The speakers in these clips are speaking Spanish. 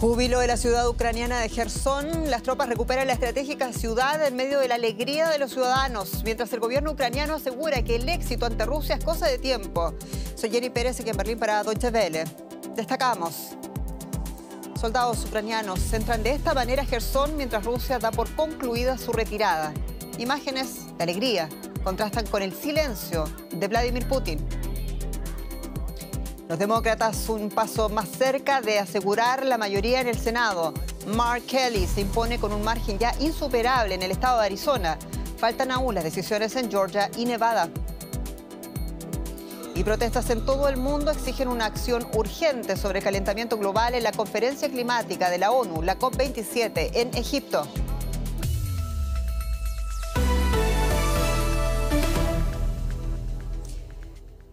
Júbilo de la ciudad ucraniana de Gerson. Las tropas recuperan la estratégica ciudad en medio de la alegría de los ciudadanos, mientras el gobierno ucraniano asegura que el éxito ante Rusia es cosa de tiempo. Soy Jenny Pérez, aquí en Berlín para Deutsche Welle. Destacamos. Soldados ucranianos entran de esta manera a Gerson mientras Rusia da por concluida su retirada. Imágenes de alegría contrastan con el silencio de Vladimir Putin. Los demócratas un paso más cerca de asegurar la mayoría en el Senado. Mark Kelly se impone con un margen ya insuperable en el estado de Arizona. Faltan aún las decisiones en Georgia y Nevada. Y protestas en todo el mundo exigen una acción urgente sobre el calentamiento global en la conferencia climática de la ONU, la COP27, en Egipto.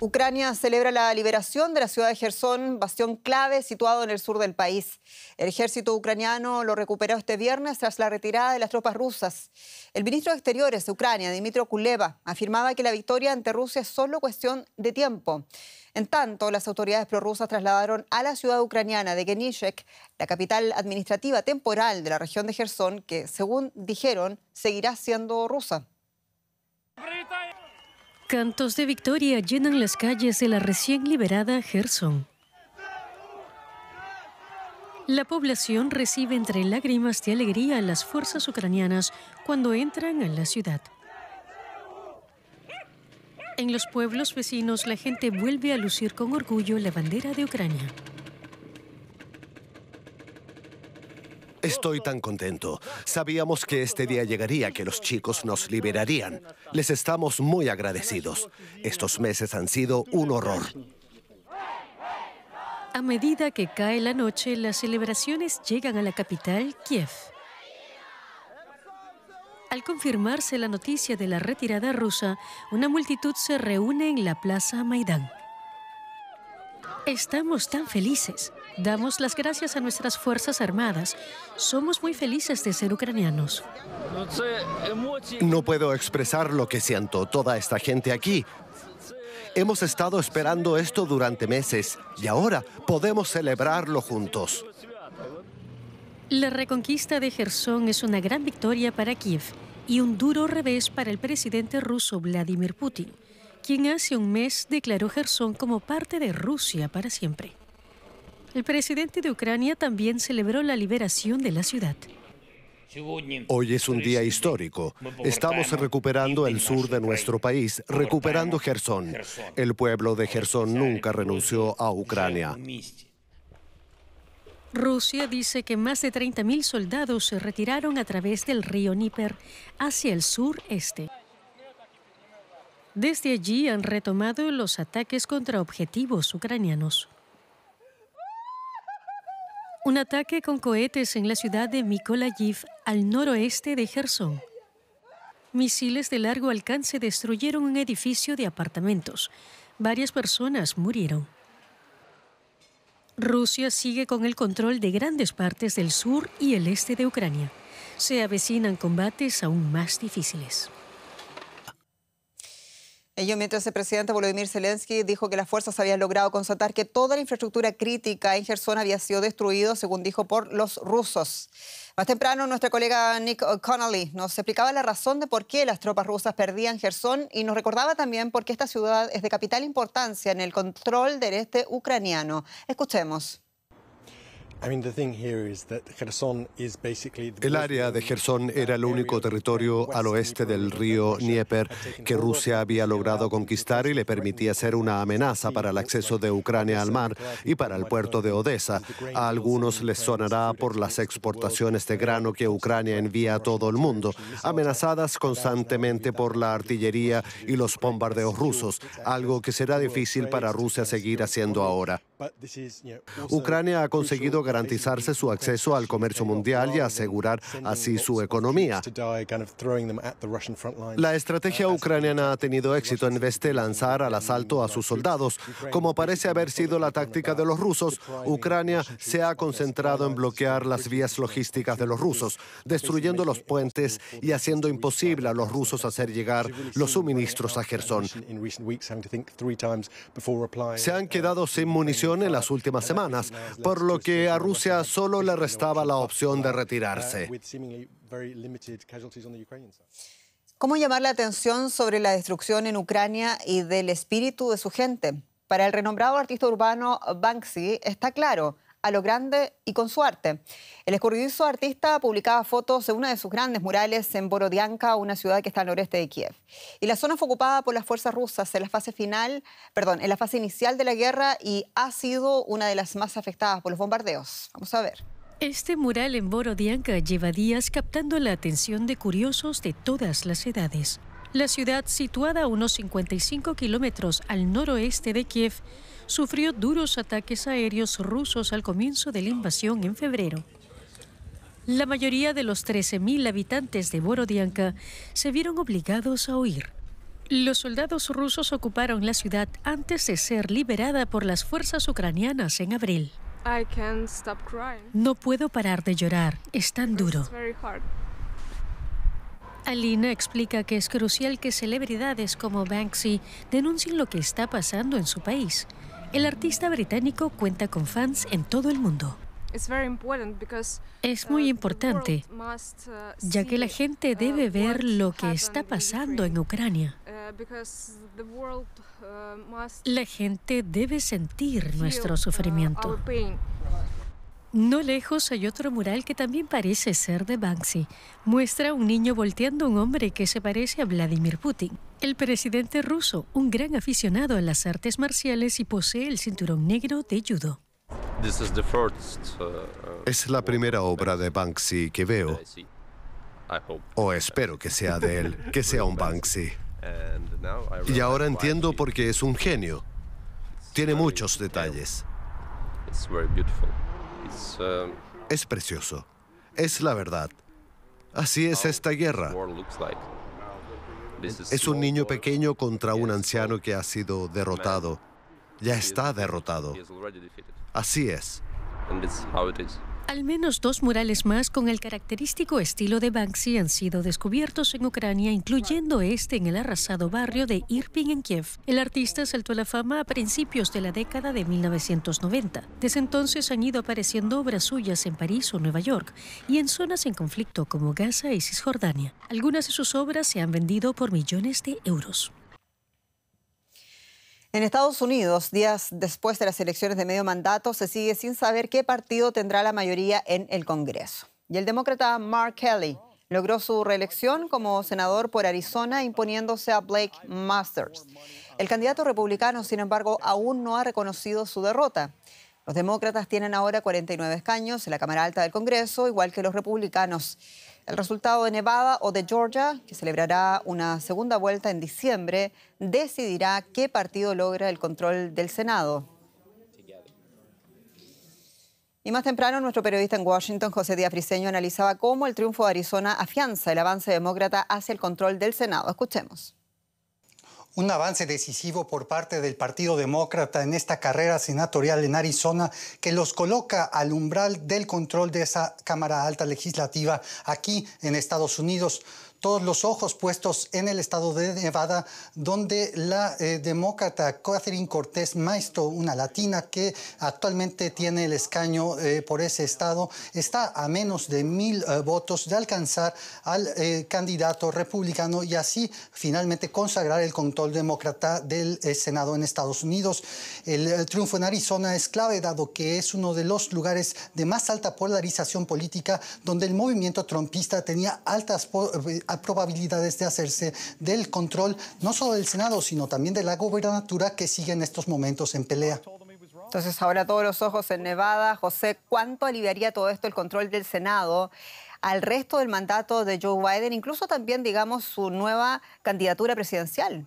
Ucrania celebra la liberación de la ciudad de Gerson, bastión clave situado en el sur del país. El ejército ucraniano lo recuperó este viernes tras la retirada de las tropas rusas. El ministro de Exteriores de Ucrania, Dmitry Kuleva, afirmaba que la victoria ante Rusia es solo cuestión de tiempo. En tanto, las autoridades prorrusas trasladaron a la ciudad ucraniana de Genishek, la capital administrativa temporal de la región de Gerson, que, según dijeron, seguirá siendo rusa cantos de victoria llenan las calles de la recién liberada Gerson. La población recibe entre lágrimas de alegría a las fuerzas ucranianas cuando entran en la ciudad. En los pueblos vecinos la gente vuelve a lucir con orgullo la bandera de Ucrania. Estoy tan contento. Sabíamos que este día llegaría, que los chicos nos liberarían. Les estamos muy agradecidos. Estos meses han sido un horror. A medida que cae la noche, las celebraciones llegan a la capital, Kiev. Al confirmarse la noticia de la retirada rusa, una multitud se reúne en la plaza Maidán. Estamos tan felices. Damos las gracias a nuestras Fuerzas Armadas. Somos muy felices de ser ucranianos. No puedo expresar lo que siento toda esta gente aquí. Hemos estado esperando esto durante meses y ahora podemos celebrarlo juntos. La reconquista de Gerson es una gran victoria para Kiev y un duro revés para el presidente ruso Vladimir Putin, quien hace un mes declaró Gerson como parte de Rusia para siempre. El presidente de Ucrania también celebró la liberación de la ciudad. Hoy es un día histórico. Estamos recuperando el sur de nuestro país, recuperando Gerson. El pueblo de Gerson nunca renunció a Ucrania. Rusia dice que más de 30.000 soldados se retiraron a través del río Níper hacia el sureste. Desde allí han retomado los ataques contra objetivos ucranianos. Un ataque con cohetes en la ciudad de Mykolaiv, al noroeste de Gerson. Misiles de largo alcance destruyeron un edificio de apartamentos. Varias personas murieron. Rusia sigue con el control de grandes partes del sur y el este de Ucrania. Se avecinan combates aún más difíciles mientras el presidente Volodymyr Zelensky dijo que las fuerzas habían logrado constatar que toda la infraestructura crítica en Gerson había sido destruida, según dijo, por los rusos. Más temprano, nuestra colega Nick Connolly nos explicaba la razón de por qué las tropas rusas perdían Gerson y nos recordaba también por qué esta ciudad es de capital importancia en el control del este ucraniano. Escuchemos. El área de Gerson era el único territorio al oeste del río Dnieper que Rusia había logrado conquistar y le permitía ser una amenaza para el acceso de Ucrania al mar y para el puerto de Odessa. A algunos les sonará por las exportaciones de grano que Ucrania envía a todo el mundo, amenazadas constantemente por la artillería y los bombardeos rusos, algo que será difícil para Rusia seguir haciendo ahora. Ucrania ha conseguido garantizarse su acceso al comercio mundial y asegurar así su economía. La estrategia uh, ucraniana ha tenido éxito en vez de lanzar al asalto a uh, sus soldados. Como parece haber sido la táctica de los rusos, Ucrania se ha concentrado en bloquear las vías logísticas de los rusos, destruyendo los puentes y haciendo imposible a los rusos hacer llegar los suministros a Gerson. Se han uh, quedado sin municiones en las últimas semanas, por lo que a Rusia solo le restaba la opción de retirarse. ¿Cómo llamar la atención sobre la destrucción en Ucrania y del espíritu de su gente? Para el renombrado artista urbano Banksy está claro, a lo grande y con su arte. El escurridizo artista publicaba fotos de una de sus grandes murales en Borodianka, una ciudad que está al noreste de Kiev. Y la zona fue ocupada por las fuerzas rusas en la fase final, perdón, en la fase inicial de la guerra y ha sido una de las más afectadas por los bombardeos. Vamos a ver. Este mural en Borodianka lleva días captando la atención de curiosos de todas las edades. La ciudad, situada a unos 55 kilómetros al noroeste de Kiev, sufrió duros ataques aéreos rusos al comienzo de la invasión en febrero. La mayoría de los 13.000 habitantes de Borodianka se vieron obligados a huir. Los soldados rusos ocuparon la ciudad antes de ser liberada por las fuerzas ucranianas en abril. no puedo parar de llorar, es tan duro. Alina explica que es crucial que celebridades como Banksy denuncien lo que está pasando en su país. El artista británico cuenta con fans en todo el mundo. Es muy uh, importante, uh, ya que la gente uh, debe ver lo que está pasando en Ucrania. La gente debe sentir nuestro sufrimiento. No lejos hay otro mural que también parece ser de Banksy. Muestra a un niño volteando a un hombre que se parece a Vladimir Putin. El presidente ruso, un gran aficionado a las artes marciales y posee el cinturón negro de judo. Uh, uh, es la primera obra de Banksy que veo. O espero que sea de él, que sea un Banksy. Y ahora entiendo por qué es un genio. Tiene muchos detalles. Um, es precioso. Es la verdad. Así es esta guerra. Es un niño pequeño contra un anciano que ha sido derrotado. Ya está derrotado. Así es. Al menos dos murales más con el característico estilo de Banksy han sido descubiertos en Ucrania, incluyendo este en el arrasado barrio de Irpin en Kiev. El artista saltó a la fama a principios de la década de 1990. Desde entonces han ido apareciendo obras suyas en París o Nueva York y en zonas en conflicto como Gaza y Cisjordania. Algunas de sus obras se han vendido por millones de euros. En Estados Unidos, días después de las elecciones de medio mandato, se sigue sin saber qué partido tendrá la mayoría en el Congreso. Y el demócrata Mark Kelly logró su reelección como senador por Arizona, imponiéndose a Blake Masters. El candidato republicano, sin embargo, aún no ha reconocido su derrota. Los demócratas tienen ahora 49 escaños en la Cámara Alta del Congreso, igual que los republicanos. El resultado de Nevada o de Georgia, que celebrará una segunda vuelta en diciembre, decidirá qué partido logra el control del Senado. Y más temprano, nuestro periodista en Washington, José Díaz Friseño, analizaba cómo el triunfo de Arizona afianza el avance demócrata hacia el control del Senado. Escuchemos un avance decisivo por parte del Partido Demócrata en esta carrera senatorial en Arizona que los coloca al umbral del control de esa Cámara Alta Legislativa aquí en Estados Unidos todos los ojos puestos en el estado de Nevada, donde la eh, demócrata Catherine Cortés Maestro, una latina que actualmente tiene el escaño eh, por ese estado, está a menos de mil eh, votos de alcanzar al candidato republicano y así finalmente consagrar el control demócrata del Senado en Estados Unidos. El triunfo en Arizona es clave dado que es uno de los lugares de más alta polarización política donde el movimiento trumpista tenía altas probabilidades de hacerse del control no solo del Senado, sino también de la gobernatura que sigue en estos momentos en pelea. Entonces ahora todos los ojos en Nevada. José, ¿cuánto aliviaría todo esto el control del Senado? al resto del mandato de Joe Biden, incluso también, digamos, su nueva candidatura presidencial.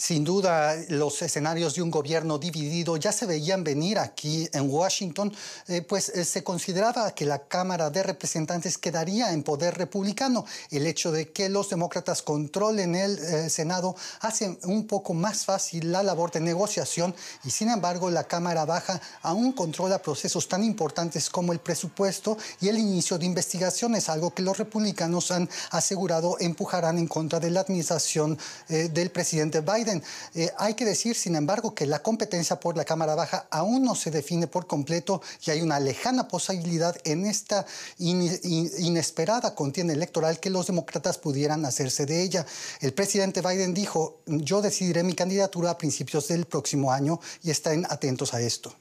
Sin duda, los escenarios de un gobierno dividido ya se veían venir aquí en Washington, eh, pues eh, se consideraba que la Cámara de Representantes quedaría en poder republicano. El hecho de que los demócratas controlen el eh, Senado hace un poco más fácil la labor de negociación y sin embargo la Cámara Baja aún controla procesos tan importantes como el presupuesto y el inicio de investigaciones, algo que los republicanos han asegurado empujarán en contra de la administración del presidente Biden. Eh, hay que decir, sin embargo, que la competencia por la Cámara Baja aún no se define por completo y hay una lejana posibilidad en esta inesperada contienda electoral que los demócratas pudieran hacerse de ella. El presidente Biden dijo, yo decidiré mi candidatura a principios del próximo año y estén atentos a esto.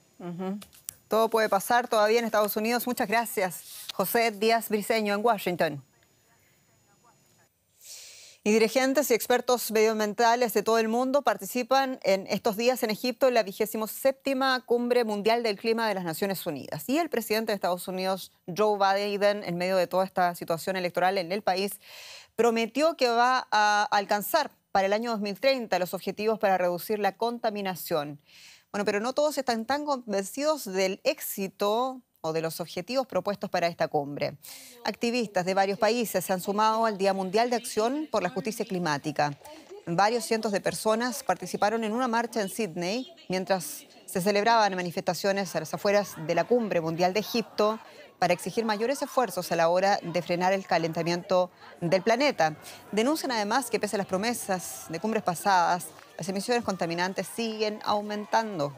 Todo puede pasar todavía en Estados Unidos. Muchas gracias. José Díaz Briseño en Washington. Y dirigentes y expertos medioambientales de todo el mundo participan en estos días en Egipto en la séptima Cumbre Mundial del Clima de las Naciones Unidas. Y el presidente de Estados Unidos, Joe Biden, en medio de toda esta situación electoral en el país, prometió que va a alcanzar para el año 2030 los objetivos para reducir la contaminación. Bueno, pero no todos están tan convencidos del éxito o de los objetivos propuestos para esta cumbre. Activistas de varios países se han sumado al Día Mundial de Acción por la Justicia Climática. Varios cientos de personas participaron en una marcha en Sydney mientras se celebraban manifestaciones a las afueras de la Cumbre Mundial de Egipto para exigir mayores esfuerzos a la hora de frenar el calentamiento del planeta. Denuncian además que pese a las promesas de cumbres pasadas, las emisiones contaminantes siguen aumentando.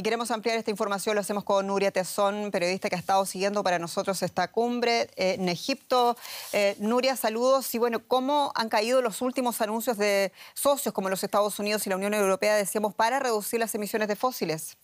Y queremos ampliar esta información, lo hacemos con Nuria Tesón, periodista que ha estado siguiendo para nosotros esta cumbre eh, en Egipto. Eh, Nuria, saludos. Y bueno, ¿cómo han caído los últimos anuncios de socios como los Estados Unidos y la Unión Europea, decíamos, para reducir las emisiones de fósiles?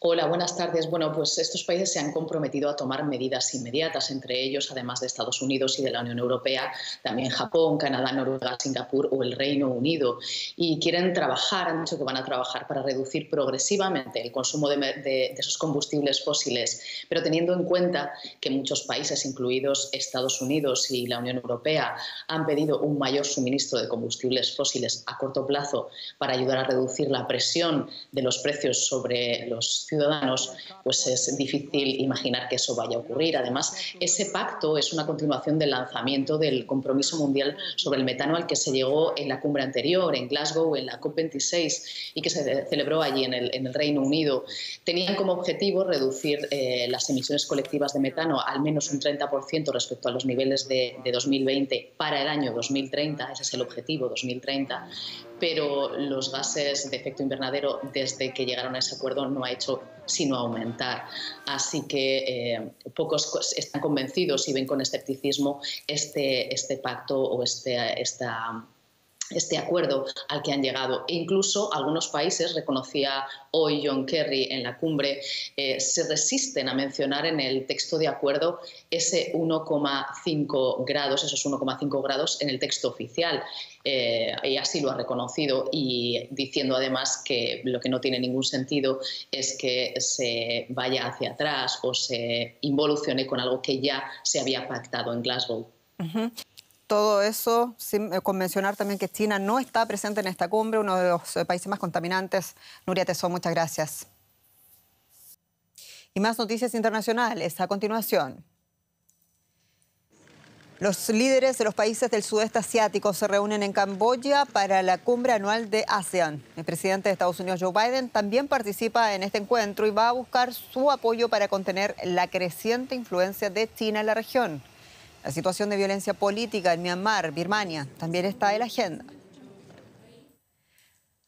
Hola, buenas tardes. Bueno, pues estos países se han comprometido a tomar medidas inmediatas, entre ellos, además de Estados Unidos y de la Unión Europea, también Japón, Canadá, Noruega, Singapur o el Reino Unido. Y quieren trabajar, han dicho que van a trabajar para reducir progresivamente el consumo de, esos combustibles fósiles, pero teniendo en cuenta que muchos países, incluidos Estados Unidos y la Unión Europea, han pedido un mayor suministro de combustibles fósiles a corto plazo para ayudar a reducir la presión de los precios sobre los ciudadanos, pues es difícil imaginar que eso vaya a ocurrir. Además, ese pacto es una continuación del lanzamiento del compromiso mundial sobre el metano al que se llegó en la cumbre anterior, en Glasgow, en la COP26, y que se celebró allí en el, Reino Unido. Tenían como objetivo reducir eh, las emisiones colectivas de metano al menos un 30% respecto a los niveles de, de 2020 para el año 2030, ese es el objetivo 2030 pero los gases de efecto invernadero desde que llegaron a ese acuerdo no ha hecho sino aumentar. Así que eh, pocos están convencidos y ven con escepticismo este, este pacto o este, esta este acuerdo al que han llegado. E incluso algunos países, reconocía hoy John Kerry en la cumbre, eh, se resisten a mencionar en el texto de acuerdo ese 1,5 grados, esos 1,5 grados en el texto oficial. Eh, y así lo ha reconocido y diciendo además que lo que no tiene ningún sentido es que se vaya hacia atrás o se involucione con algo que ya se había pactado en Glasgow todo eso, sin eh, con mencionar también que China no está presente en esta cumbre, uno de los eh, países más contaminantes. Nuria Tesó, muchas gracias. Y más noticias internacionales a continuación. Los líderes de los países del sudeste asiático se reúnen en Camboya para la cumbre anual de ASEAN. El presidente de Estados Unidos, Joe Biden, también participa en este encuentro y va a buscar su apoyo para contener la creciente influencia de China en la región. La situación de violencia política en Myanmar, Birmania, también está en la agenda.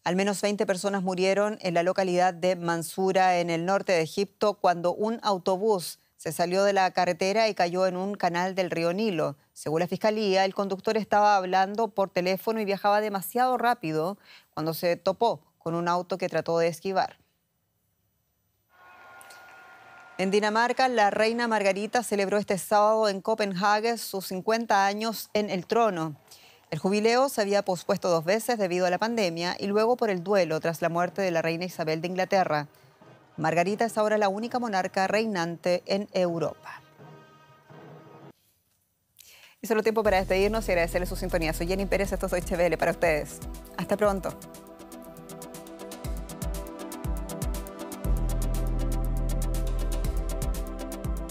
Al menos 20 personas murieron en la localidad de Mansura, en el norte de Egipto, cuando un autobús se salió de la carretera y cayó en un canal del río Nilo. Según la fiscalía, el conductor estaba hablando por teléfono y viajaba demasiado rápido cuando se topó con un auto que trató de esquivar. En Dinamarca, la reina Margarita celebró este sábado en Copenhague sus 50 años en el trono. El jubileo se había pospuesto dos veces debido a la pandemia y luego por el duelo tras la muerte de la reina Isabel de Inglaterra. Margarita es ahora la única monarca reinante en Europa. Y solo tiempo para despedirnos y agradecerles su sintonía. Soy Jenny Pérez, esto es HBL para ustedes. Hasta pronto.